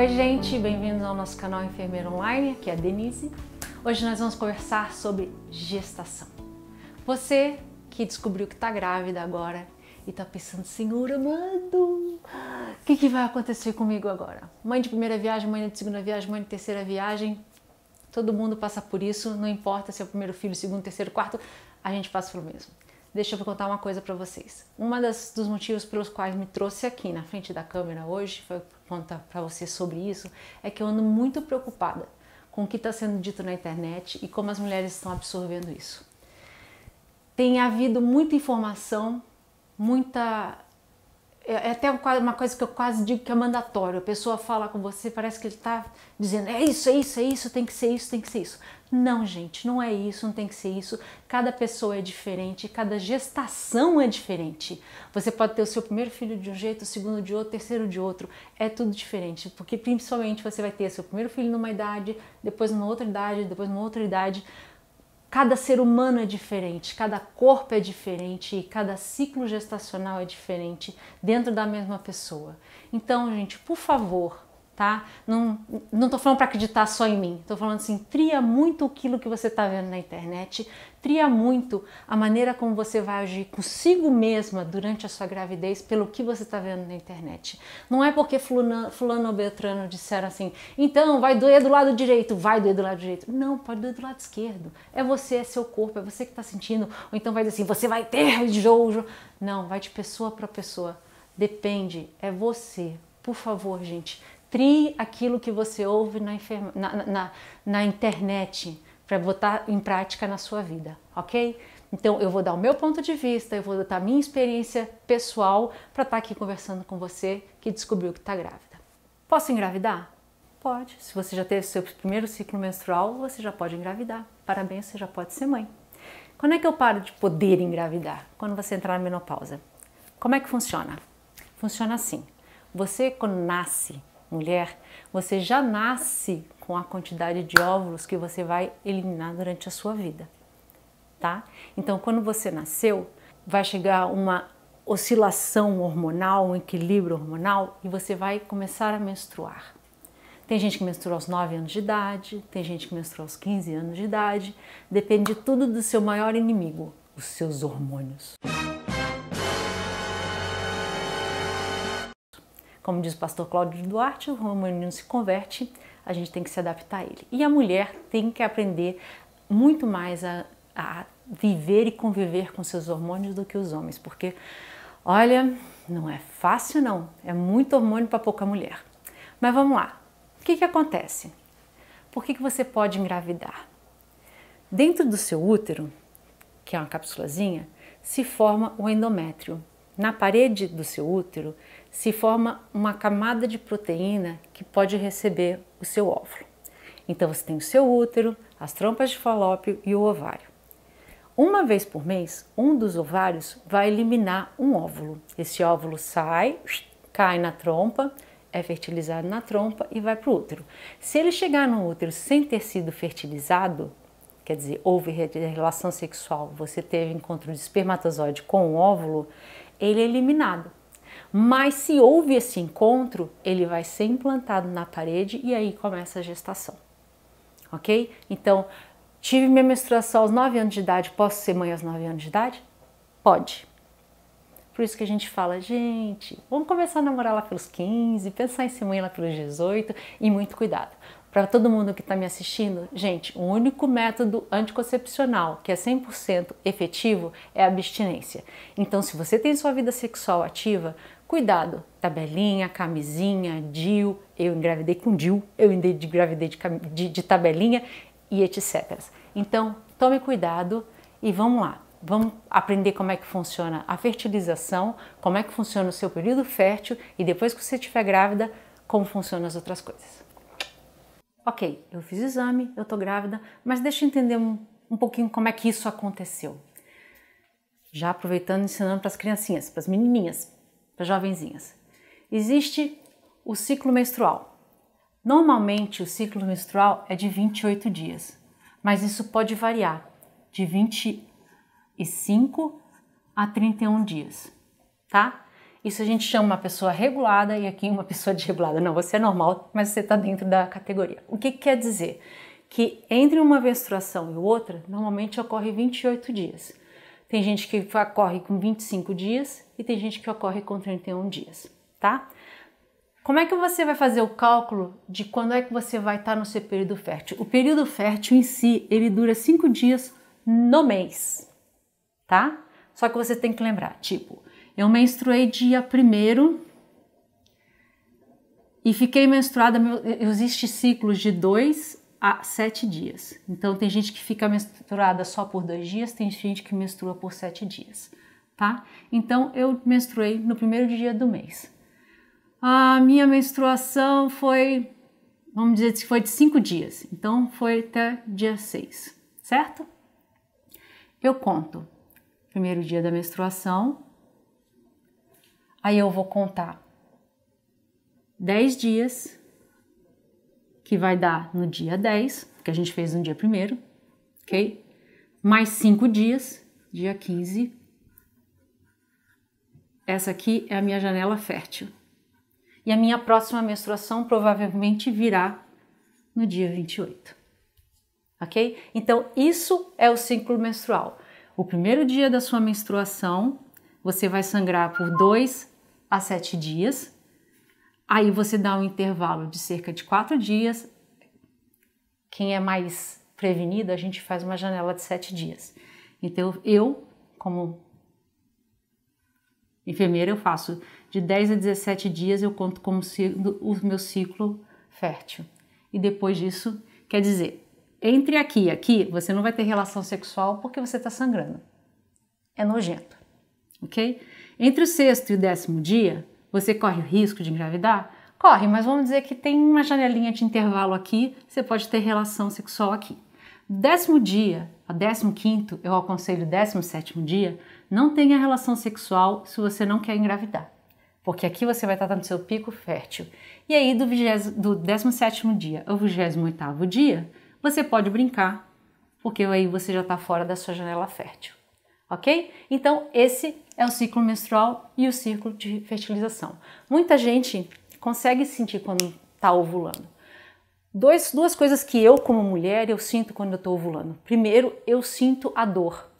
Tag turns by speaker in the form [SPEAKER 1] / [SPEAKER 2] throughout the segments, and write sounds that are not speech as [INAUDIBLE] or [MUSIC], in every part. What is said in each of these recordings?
[SPEAKER 1] Oi, gente, bem-vindos ao nosso canal Enfermeira Online, aqui é a Denise. Hoje nós vamos conversar sobre gestação. Você que descobriu que está grávida agora e está pensando, Senhor amado, o que, que vai acontecer comigo agora? Mãe de primeira viagem, mãe de segunda viagem, mãe de terceira viagem, todo mundo passa por isso, não importa se é o primeiro filho, segundo, terceiro, quarto, a gente passa pelo mesmo. Deixa eu contar uma coisa para vocês. Uma das dos motivos pelos quais me trouxe aqui na frente da câmera hoje, foi contar para vocês sobre isso, é que eu ando muito preocupada com o que está sendo dito na internet e como as mulheres estão absorvendo isso. Tem havido muita informação, muita é, é até uma coisa que eu quase digo que é mandatório. A pessoa fala com você, parece que ele está dizendo: é isso, é isso, é isso, tem que ser isso, tem que ser isso. Não, gente, não é isso, não tem que ser isso. Cada pessoa é diferente, cada gestação é diferente. Você pode ter o seu primeiro filho de um jeito, o segundo de outro, terceiro de outro. É tudo diferente, porque principalmente você vai ter seu primeiro filho numa idade, depois numa outra idade, depois numa outra idade. Cada ser humano é diferente, cada corpo é diferente e cada ciclo gestacional é diferente dentro da mesma pessoa. Então, gente, por favor, tá? Não, não tô falando para acreditar só em mim, tô falando assim, tria muito aquilo que você tá vendo na internet, tria muito a maneira como você vai agir consigo mesma durante a sua gravidez pelo que você tá vendo na internet. Não é porque fulano, fulano ou beltrano disseram assim, então vai doer do lado direito, vai doer do lado direito. Não, pode doer do lado esquerdo. É você, é seu corpo, é você que tá sentindo. Ou então vai dizer assim, você vai ter jojo. Não, vai de pessoa para pessoa. Depende, é você. Por favor, gente, filtre aquilo que você ouve na, na, na, na internet para botar em prática na sua vida, ok? Então eu vou dar o meu ponto de vista, eu vou botar a minha experiência pessoal para estar tá aqui conversando com você que descobriu que está grávida. Posso engravidar? Pode. Se você já teve seu primeiro ciclo menstrual, você já pode engravidar. Parabéns, você já pode ser mãe. Quando é que eu paro de poder engravidar? Quando você entrar na menopausa. Como é que funciona? Funciona assim. Você, quando nasce, mulher, você já nasce com a quantidade de óvulos que você vai eliminar durante a sua vida, tá? Então, quando você nasceu, vai chegar uma oscilação hormonal, um equilíbrio hormonal e você vai começar a menstruar. Tem gente que menstrua aos 9 anos de idade, tem gente que menstrua aos 15 anos de idade, depende tudo do seu maior inimigo, os seus hormônios. Como diz o pastor Cláudio Duarte, o romano não se converte, a gente tem que se adaptar a ele. E a mulher tem que aprender muito mais a, a viver e conviver com seus hormônios do que os homens, porque olha, não é fácil não, é muito hormônio para pouca mulher. Mas vamos lá, o que, que acontece? Por que, que você pode engravidar? Dentro do seu útero, que é uma capsulazinha, se forma o endométrio, na parede do seu útero se forma uma camada de proteína que pode receber o seu óvulo. Então você tem o seu útero, as trompas de falópio e o ovário. Uma vez por mês, um dos ovários vai eliminar um óvulo. Esse óvulo sai, cai na trompa, é fertilizado na trompa e vai para o útero. Se ele chegar no útero sem ter sido fertilizado, quer dizer, houve relação sexual, você teve encontro de espermatozoide com o óvulo, ele é eliminado. Mas se houve esse encontro, ele vai ser implantado na parede e aí começa a gestação. Ok? Então, tive minha menstruação aos 9 anos de idade, posso ser mãe aos 9 anos de idade? Pode. Por isso que a gente fala, gente, vamos começar a namorar lá pelos 15, pensar em ser mãe lá pelos 18 e muito cuidado. Para todo mundo que está me assistindo, gente, o único método anticoncepcional que é 100% efetivo é a abstinência. Então, se você tem sua vida sexual ativa, cuidado, tabelinha, camisinha, DIU, eu engravidei com DIU, eu engravidei de, de, de tabelinha e etc. Então, tome cuidado e vamos lá. Vamos aprender como é que funciona a fertilização, como é que funciona o seu período fértil e depois que você estiver grávida, como funcionam as outras coisas. Ok, eu fiz o exame, eu tô grávida, mas deixa eu entender um, um pouquinho como é que isso aconteceu. Já aproveitando ensinando para as criancinhas, para as menininhas, para as jovenzinhas. Existe o ciclo menstrual. Normalmente o ciclo menstrual é de 28 dias, mas isso pode variar de 25 a 31 dias, tá? Isso a gente chama uma pessoa regulada e aqui uma [LAUGHS] pessoa desregulada. Não, você é normal, mas você está dentro da categoria. O que, que quer dizer? Que entre uma menstruação e outra, normalmente ocorre 28 dias. Tem gente que ocorre com 25 dias e tem gente que ocorre com 31 dias, tá? Como é que você vai fazer o cálculo de quando é que você vai estar tá no seu período fértil? O período fértil em si, ele dura 5 dias no mês, tá? Só que você tem que lembrar, tipo, eu menstruei dia primeiro e fiquei menstruada. Existe ciclos de dois a sete dias. Então tem gente que fica menstruada só por dois dias, tem gente que menstrua por sete dias, tá? Então eu menstruei no primeiro dia do mês. A minha menstruação foi, vamos dizer que foi de cinco dias. Então foi até dia seis, certo? Eu conto primeiro dia da menstruação, Aí eu vou contar 10 dias, que vai dar no dia 10, que a gente fez no dia 1, ok? Mais 5 dias, dia 15. Essa aqui é a minha janela fértil. E a minha próxima menstruação provavelmente virá no dia 28. Ok? Então, isso é o ciclo menstrual. O primeiro dia da sua menstruação, você vai sangrar por 2 a sete dias. Aí você dá um intervalo de cerca de quatro dias. Quem é mais prevenido, a gente faz uma janela de sete dias. Então, eu, como enfermeira, eu faço de 10 a 17 dias, eu conto como sendo o meu ciclo fértil. E depois disso, quer dizer, entre aqui e aqui, você não vai ter relação sexual porque você está sangrando. É nojento ok? Entre o sexto e o décimo dia, você corre o risco de engravidar? Corre, mas vamos dizer que tem uma janelinha de intervalo aqui, você pode ter relação sexual aqui. Décimo dia a décimo quinto, eu aconselho décimo sétimo dia, não tenha relação sexual se você não quer engravidar, porque aqui você vai estar no seu pico fértil. E aí do, 20, do 17 dia ao 28 dia, você pode brincar, porque aí você já está fora da sua janela fértil, ok? Então esse é o ciclo menstrual e o ciclo de fertilização. Muita gente consegue sentir quando está ovulando. Dois, duas coisas que eu, como mulher, eu sinto quando estou ovulando. Primeiro, eu sinto a dor.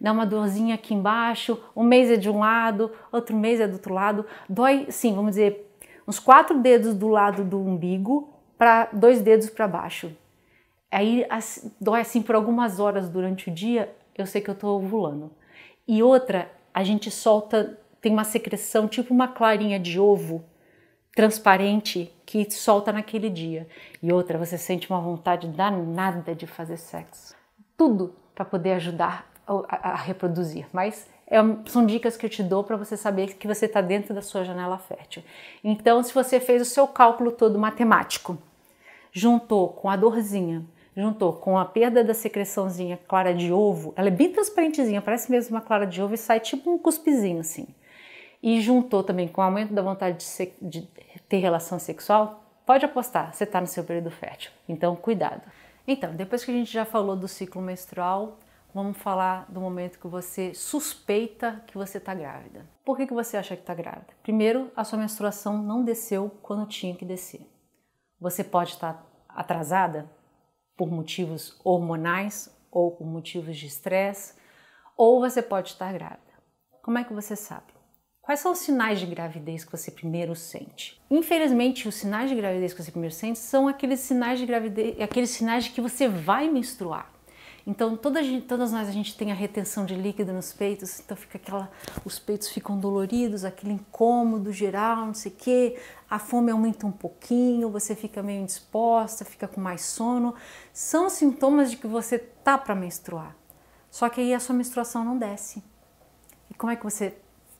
[SPEAKER 1] Dá uma dorzinha aqui embaixo, um mês é de um lado, outro mês é do outro lado. Dói, sim, vamos dizer, uns quatro dedos do lado do umbigo para dois dedos para baixo. Aí assim, dói assim por algumas horas durante o dia, eu sei que eu estou ovulando. E outra a gente solta, tem uma secreção, tipo uma clarinha de ovo transparente que solta naquele dia. E outra, você sente uma vontade danada de fazer sexo. Tudo para poder ajudar a, a, reproduzir, mas é, são dicas que eu te dou para você saber que você está dentro da sua janela fértil. Então, se você fez o seu cálculo todo matemático, juntou com a dorzinha, juntou com a perda da secreçãozinha clara de ovo, ela é bem transparentezinha, parece mesmo uma clara de ovo e sai tipo um cuspezinho assim. E juntou também com o aumento da vontade de, de ter relação sexual, pode apostar, você está no seu período fértil. Então, cuidado. Então, depois que a gente já falou do ciclo menstrual, vamos falar do momento que você suspeita que você está grávida. Por que, que você acha que está grávida? Primeiro, a sua menstruação não desceu quando tinha que descer. Você pode estar tá atrasada por motivos hormonais ou por motivos de estresse, ou você pode estar grávida. Como é que você sabe? Quais são os sinais de gravidez que você primeiro sente? Infelizmente, os sinais de gravidez que você primeiro sente são aqueles sinais de gravidez, aqueles sinais de que você vai menstruar. Então, toda gente, todas nós a gente tem a retenção de líquido nos peitos, então fica aquela, os peitos ficam doloridos, aquele incômodo geral, não sei o quê. A fome aumenta um pouquinho, você fica meio indisposta, fica com mais sono. São sintomas de que você tá para menstruar. Só que aí a sua menstruação não desce. E como é que você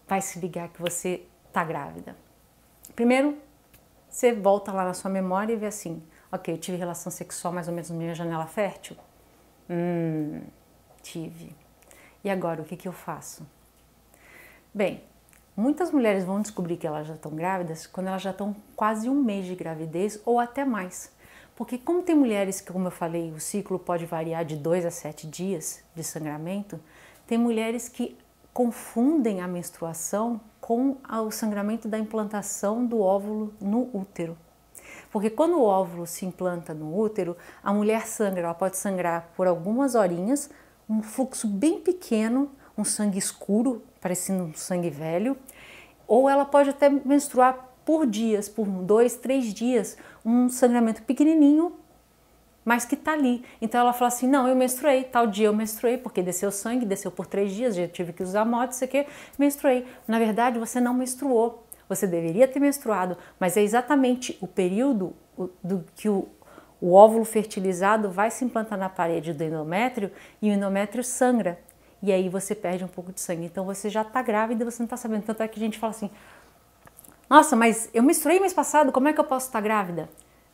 [SPEAKER 1] vai se ligar que você tá grávida? Primeiro, você volta lá na sua memória e vê assim: ok, eu tive relação sexual mais ou menos na minha janela fértil Hum, tive. E agora, o que, que eu faço? Bem, muitas mulheres vão descobrir que elas já estão grávidas quando elas já estão quase um mês de gravidez ou até mais. Porque como tem mulheres que, como eu falei, o ciclo pode variar de dois a sete dias de sangramento, tem mulheres que confundem a menstruação com o sangramento da implantação do óvulo no útero. Porque quando o óvulo se implanta no útero, a mulher sangra, ela pode sangrar por algumas horinhas, um fluxo bem pequeno, um sangue escuro, parecendo um sangue velho, ou ela pode até menstruar por dias, por dois, três dias, um sangramento pequenininho, mas que tá ali. Então ela fala assim: não, eu menstruei, tal dia eu menstruei, porque desceu sangue, desceu por três dias, já tive que usar moto, isso aqui, menstruei. Na verdade, você não menstruou você deveria ter menstruado, mas é exatamente o período do que o, o óvulo fertilizado vai se implantar na parede do endométrio e o endométrio sangra. E aí você perde um pouco de sangue. Então você já está grávida, e você não está sabendo. Tanto é que a gente fala assim: nossa, mas eu menstruei mês passado, como é que eu posso estar tá grávida?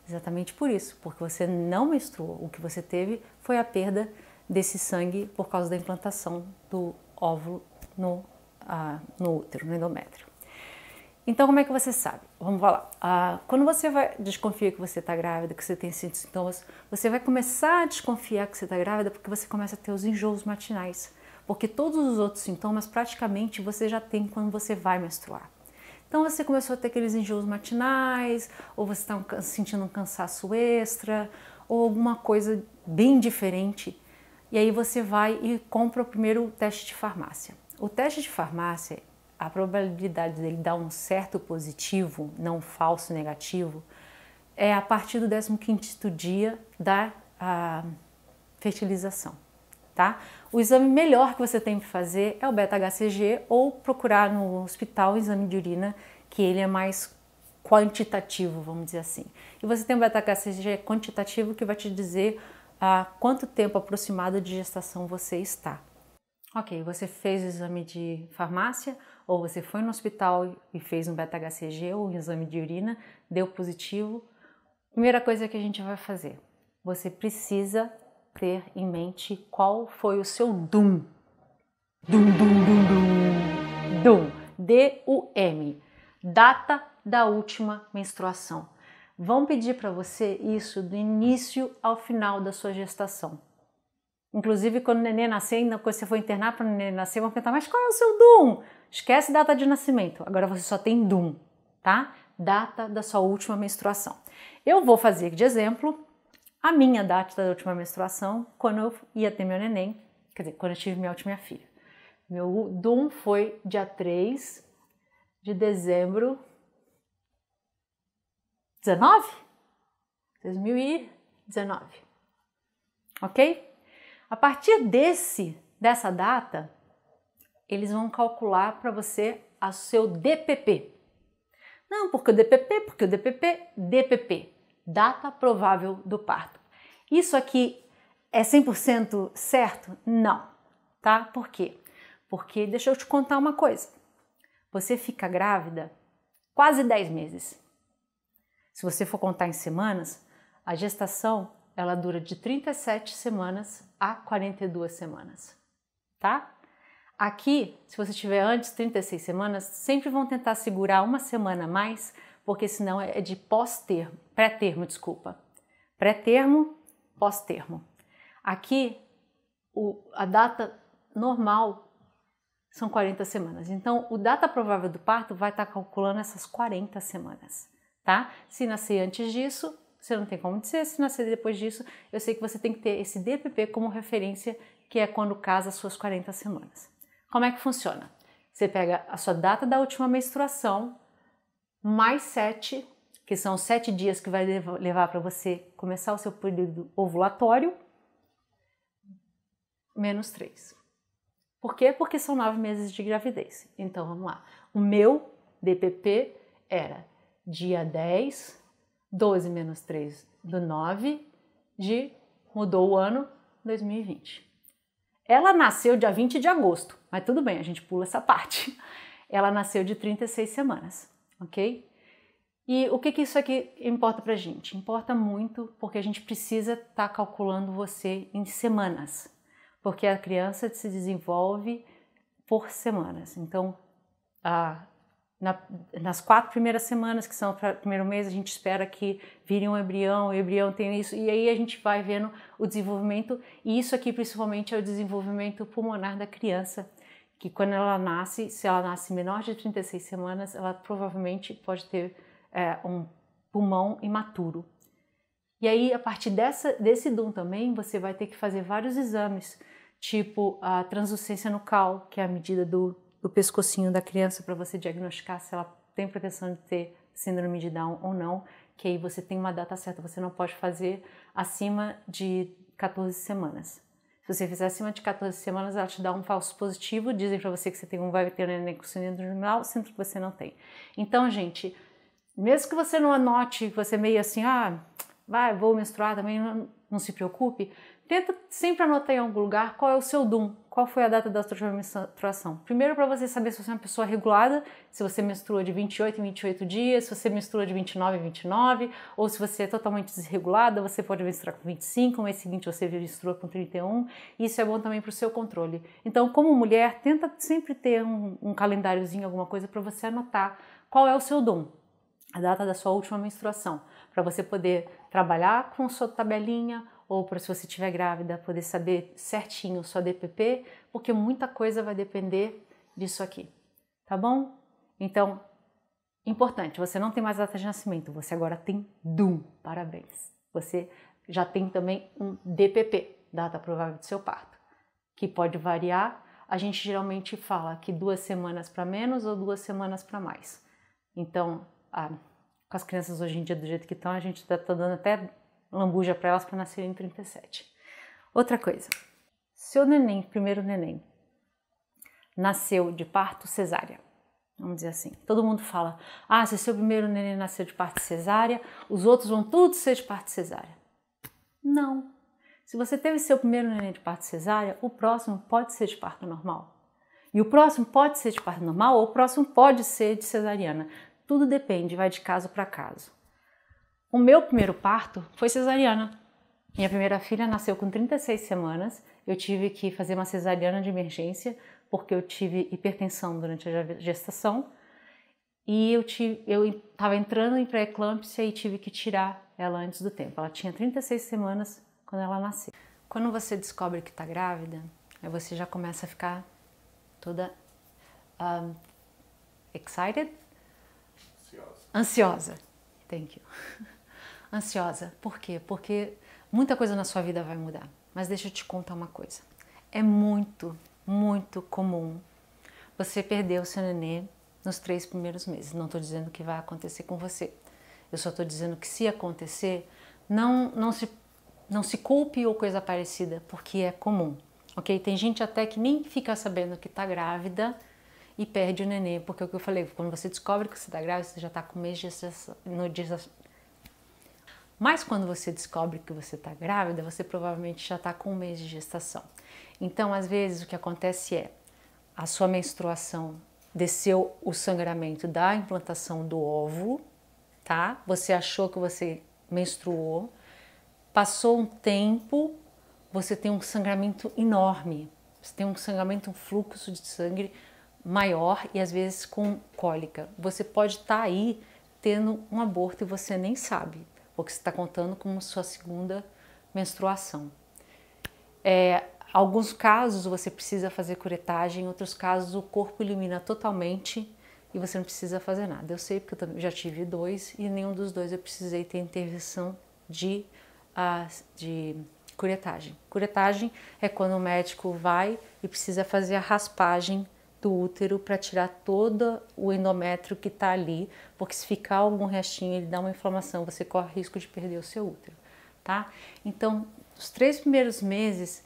[SPEAKER 1] Exatamente por isso, porque você não menstruou. O que você teve foi a perda desse sangue por causa da implantação do óvulo no, ah, no útero, no endométrio. Então, como é que você sabe? Vamos lá. Ah, quando você vai desconfia que você está grávida, que você tem sintomas, você vai começar a desconfiar que você está grávida porque você começa a ter os enjoos matinais. Porque todos os outros sintomas praticamente você já tem quando você vai menstruar. Então você começou a ter aqueles enjoos matinais, ou você está sentindo um cansaço extra, ou alguma coisa bem diferente. E aí você vai e compra o primeiro teste de farmácia. O teste de farmácia a probabilidade dele dar um certo positivo, não um falso negativo, é a partir do 15º dia da fertilização, tá? O exame melhor que você tem que fazer é o beta-HCG ou procurar no hospital o exame de urina, que ele é mais quantitativo, vamos dizer assim. E você tem o beta-HCG quantitativo que vai te dizer a ah, quanto tempo aproximado de gestação você está. Ok, você fez o exame de farmácia, ou você foi no hospital e fez um beta-HCG ou um exame de urina, deu positivo, primeira coisa que a gente vai fazer, você precisa ter em mente qual foi o seu DUM. DUM, DUM, DUM, DUM. DUM. D-U-M. Data da última menstruação. Vão pedir para você isso do início ao final da sua gestação. Inclusive, quando o neném nascer, quando você for internar para o neném nascer, vão perguntar: mas qual é o seu DUM? Esquece data de nascimento, agora você só tem DUM, tá? Data da sua última menstruação. Eu vou fazer de exemplo a minha data da última menstruação quando eu ia ter meu neném, quer dizer, quando eu tive minha última filha. Meu DUM foi dia 3 de dezembro 19? 2019. OK? A partir desse dessa data, eles vão calcular para você o seu DPP. Não, porque o DPP, porque o DPP, DPP, data provável do parto. Isso aqui é 100% certo? Não, tá? Por quê? Porque deixa eu te contar uma coisa. Você fica grávida quase 10 meses. Se você for contar em semanas, a gestação ela dura de 37 semanas a 42 semanas, tá? Aqui, se você tiver antes 36 semanas, sempre vão tentar segurar uma semana a mais, porque senão é, é de pós-termo, pré-termo, desculpa. Pré-termo, pós-termo. Aqui, o, a data normal são 40 semanas. Então, o data provável do parto vai estar tá calculando essas 40 semanas, tá? Se nascer antes disso, você não tem como dizer, se nascer depois disso, eu sei que você tem que ter esse DPP como referência, que é quando casa as suas 40 semanas. Como é que funciona? Você pega a sua data da última menstruação, mais sete, que são sete dias que vai levar para você começar o seu período ovulatório, menos três. Por quê? Porque são nove meses de gravidez. Então vamos lá. O meu DPP era dia 10, 12 menos 3 do 9 de mudou o ano 2020. Ela nasceu dia 20 de agosto, mas tudo bem, a gente pula essa parte. [LAUGHS] Ela nasceu de 36 semanas, ok? E o que, que isso aqui importa pra gente? Importa muito porque a gente precisa estar tá calculando você em semanas, porque a criança se desenvolve por semanas. Então, a na, nas quatro primeiras semanas, que são o primeiro mês, a gente espera que vire um embrião, o embrião tem isso, e aí a gente vai vendo o desenvolvimento, e isso aqui principalmente é o desenvolvimento pulmonar da criança, que quando ela nasce, se ela nasce menor de 36 semanas, ela provavelmente pode ter é, um pulmão imaturo. E aí, a partir dessa, desse DUM também, você vai ter que fazer vários exames, tipo a translucência nucal, que é a medida do do pescocinho da criança para você diagnosticar se ela tem proteção de ter síndrome de Down ou não, que aí você tem uma data certa, você não pode fazer acima de 14 semanas. Se você fizer acima de 14 semanas, ela te dá um falso positivo, dizem para você que você tem um vai ter neném com síndrome Down, sendo que você não tem. Então, gente, mesmo que você não anote, que você meio assim, ah, vai, vou menstruar também, não, não se preocupe, Tenta sempre anotar em algum lugar qual é o seu DUM, qual foi a data da sua menstruação. Primeiro para você saber se você é uma pessoa regulada, se você menstrua de 28 em 28 dias, se você menstrua de 29 em 29, ou se você é totalmente desregulada, você pode menstruar com 25, no mês seguinte você menstrua com 31. Isso é bom também para o seu controle. Então, como mulher, tenta sempre ter um, um calendáriozinho, alguma coisa para você anotar qual é o seu DUM, a data da sua última menstruação, para você poder trabalhar com sua tabelinha, ou para se você estiver grávida poder saber certinho sua DPP, porque muita coisa vai depender disso aqui, tá bom? Então, importante, você não tem mais data de nascimento, você agora tem DUM, parabéns. Você já tem também um DPP, data provável do seu parto, que pode variar. A gente geralmente fala que duas semanas para menos ou duas semanas para mais. Então, a, com as crianças hoje em dia do jeito que estão, a gente está tá dando até lambuja para elas para nascerem em 37. Outra coisa, seu neném, primeiro neném, nasceu de parto cesárea, vamos dizer assim. Todo mundo fala, ah, se seu primeiro neném nasceu de parto cesárea, os outros vão todos ser de parto cesárea. Não. Se você teve seu primeiro neném de parto cesárea, o próximo pode ser de parto normal. E o próximo pode ser de parto normal ou o próximo pode ser de cesariana. Tudo depende, vai de caso para caso. O meu primeiro parto foi cesariana. Minha primeira filha nasceu com 36 semanas. Eu tive que fazer uma cesariana de emergência porque eu tive hipertensão durante a gestação e eu tava eu entrando em pré-eclâmpsia e tive que tirar ela antes do tempo. Ela tinha 36 semanas quando ela nasceu. Quando você descobre que está grávida, aí você já começa a ficar toda um, excited, ansiosa. ansiosa. Thank you. [LAUGHS] ansiosa. Por quê? Porque muita coisa na sua vida vai mudar. Mas deixa eu te contar uma coisa. É muito, muito comum você perder o seu nenê nos três primeiros meses. Não estou dizendo que vai acontecer com você. Eu só estou dizendo que se acontecer, não, não, se, não se culpe ou coisa parecida, porque é comum. Ok? Tem gente até que nem fica sabendo que está grávida e perde o nenê, porque é o que eu falei, quando você descobre que você está grávida, você já está com um mês de gestação, no, mas quando você descobre que você está grávida, você provavelmente já está com um mês de gestação. Então, às vezes, o que acontece é a sua menstruação desceu o sangramento da implantação do óvulo, tá? Você achou que você menstruou, passou um tempo, você tem um sangramento enorme, você tem um sangramento, um fluxo de sangue maior e às vezes com cólica. Você pode estar tá aí tendo um aborto e você nem sabe porque você está contando como sua segunda menstruação. É, alguns casos você precisa fazer curetagem, em outros casos o corpo ilumina totalmente e você não precisa fazer nada. Eu sei porque eu já tive dois e nenhum dos dois eu precisei ter intervenção de, uh, de curetagem. Curetagem é quando o médico vai e precisa fazer a raspagem do útero para tirar todo o endométrio que está ali, porque se ficar algum restinho, ele dá uma inflamação, você corre risco de perder o seu útero, tá? Então, os três primeiros meses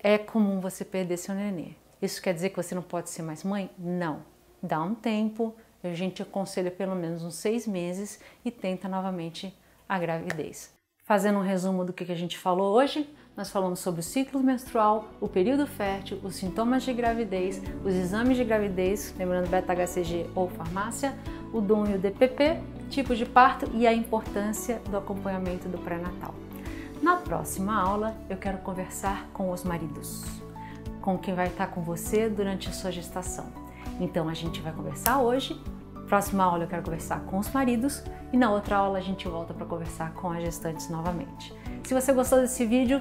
[SPEAKER 1] é comum você perder seu nenê. Isso quer dizer que você não pode ser mais mãe? Não. Dá um tempo, a gente aconselha pelo menos uns seis meses e tenta novamente a gravidez. Fazendo um resumo do que a gente falou hoje, nós falamos sobre o ciclo menstrual, o período fértil, os sintomas de gravidez, os exames de gravidez, lembrando beta-HCG ou farmácia, o DUM e o DPP, tipo de parto e a importância do acompanhamento do pré-natal. Na próxima aula, eu quero conversar com os maridos, com quem vai estar com você durante a sua gestação. Então, a gente vai conversar hoje próxima aula eu quero conversar com os maridos e na outra aula a gente volta para conversar com as gestantes novamente. Se você gostou desse vídeo,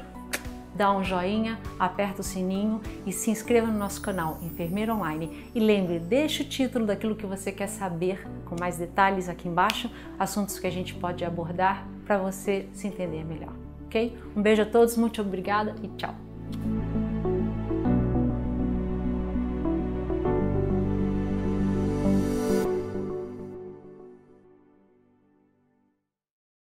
[SPEAKER 1] dá um joinha, aperta o sininho e se inscreva no nosso canal Enfermeiro Online. E lembre, deixe o título daquilo que você quer saber com mais detalhes aqui embaixo, assuntos que a gente pode abordar para você se entender melhor, ok? Um beijo a todos, muito obrigada e tchau!